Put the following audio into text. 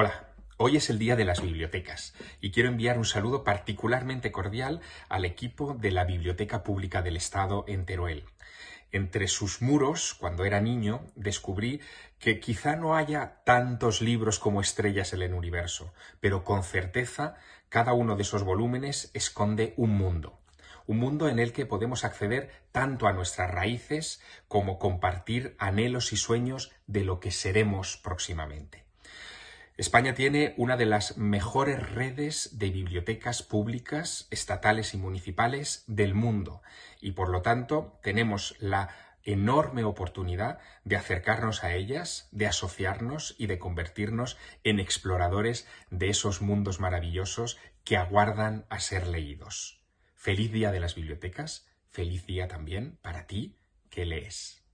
Hola, hoy es el Día de las Bibliotecas y quiero enviar un saludo particularmente cordial al equipo de la Biblioteca Pública del Estado en Teruel. Entre sus muros, cuando era niño, descubrí que quizá no haya tantos libros como estrellas en el universo, pero con certeza cada uno de esos volúmenes esconde un mundo un mundo en el que podemos acceder tanto a nuestras raíces como compartir anhelos y sueños de lo que seremos próximamente. España tiene una de las mejores redes de bibliotecas públicas, estatales y municipales del mundo y por lo tanto tenemos la enorme oportunidad de acercarnos a ellas, de asociarnos y de convertirnos en exploradores de esos mundos maravillosos que aguardan a ser leídos. Feliz día de las bibliotecas, feliz día también para ti que lees.